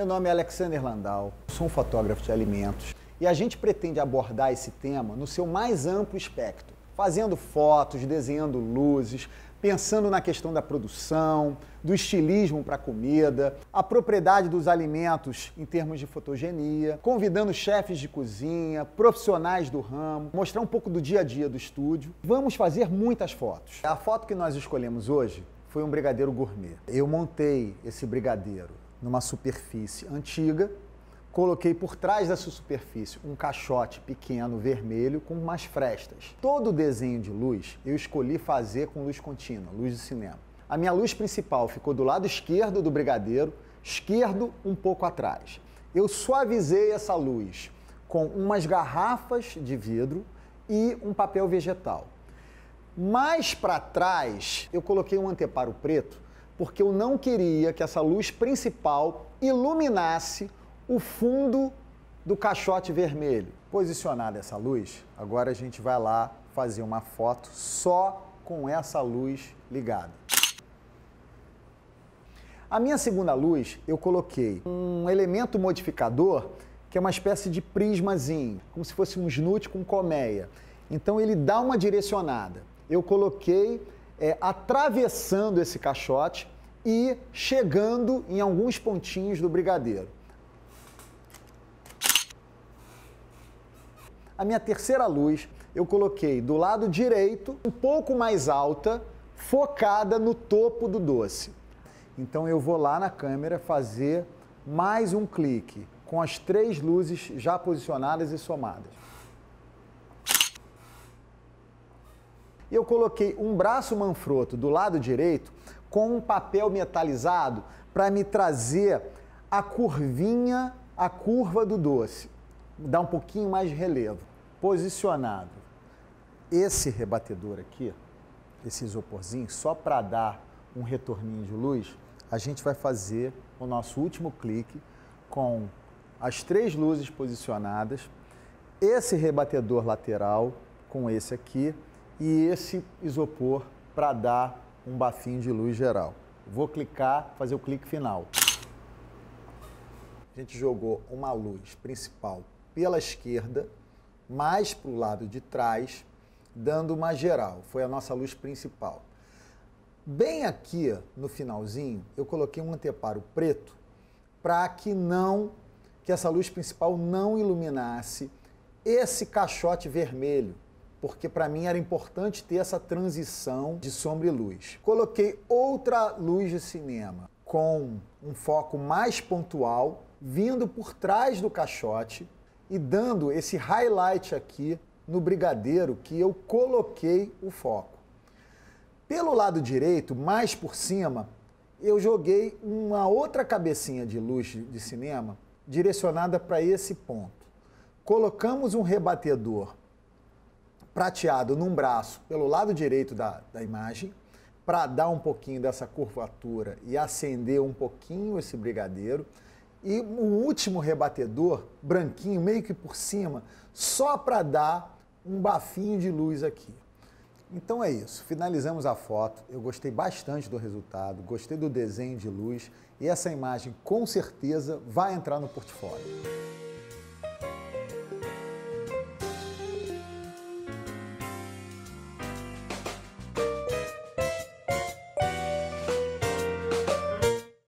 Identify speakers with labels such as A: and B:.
A: Meu nome é Alexander Landau, sou um fotógrafo de alimentos e a gente pretende abordar esse tema no seu mais amplo espectro, fazendo fotos, desenhando luzes, pensando na questão da produção, do estilismo para a comida, a propriedade dos alimentos em termos de fotogenia, convidando chefes de cozinha, profissionais do ramo, mostrar um pouco do dia a dia do estúdio. Vamos fazer muitas fotos. A foto que nós escolhemos hoje foi um brigadeiro gourmet. Eu montei esse brigadeiro numa superfície antiga, coloquei por trás dessa superfície um caixote pequeno vermelho com umas frestas. Todo o desenho de luz eu escolhi fazer com luz contínua, luz de cinema. A minha luz principal ficou do lado esquerdo do brigadeiro, esquerdo um pouco atrás. Eu suavizei essa luz com umas garrafas de vidro e um papel vegetal. Mais para trás, eu coloquei um anteparo preto porque eu não queria que essa luz principal iluminasse o fundo do caixote vermelho. Posicionada essa luz, agora a gente vai lá fazer uma foto só com essa luz ligada. A minha segunda luz, eu coloquei um elemento modificador que é uma espécie de prismazinho, como se fosse um snoot com colmeia. Então ele dá uma direcionada. Eu coloquei é, atravessando esse caixote e chegando em alguns pontinhos do brigadeiro. A minha terceira luz eu coloquei do lado direito, um pouco mais alta, focada no topo do doce. Então eu vou lá na câmera fazer mais um clique com as três luzes já posicionadas e somadas. e eu coloquei um braço manfroto do lado direito com um papel metalizado para me trazer a curvinha, a curva do doce. Dar um pouquinho mais de relevo. Posicionado. Esse rebatedor aqui, esse isoporzinho, só para dar um retorninho de luz, a gente vai fazer o nosso último clique com as três luzes posicionadas, esse rebatedor lateral com esse aqui e esse isopor para dar um bafinho de luz geral. Vou clicar, fazer o clique final. A gente jogou uma luz principal pela esquerda, mais para o lado de trás, dando uma geral. Foi a nossa luz principal. Bem aqui no finalzinho, eu coloquei um anteparo preto para que não que essa luz principal não iluminasse esse caixote vermelho porque para mim era importante ter essa transição de sombra e luz. Coloquei outra luz de cinema com um foco mais pontual, vindo por trás do caixote e dando esse highlight aqui no brigadeiro que eu coloquei o foco. Pelo lado direito, mais por cima, eu joguei uma outra cabecinha de luz de cinema direcionada para esse ponto. Colocamos um rebatedor prateado num braço pelo lado direito da, da imagem, para dar um pouquinho dessa curvatura e acender um pouquinho esse brigadeiro. E o último rebatedor, branquinho, meio que por cima, só para dar um bafinho de luz aqui. Então é isso, finalizamos a foto. Eu gostei bastante do resultado, gostei do desenho de luz e essa imagem com certeza vai entrar no portfólio.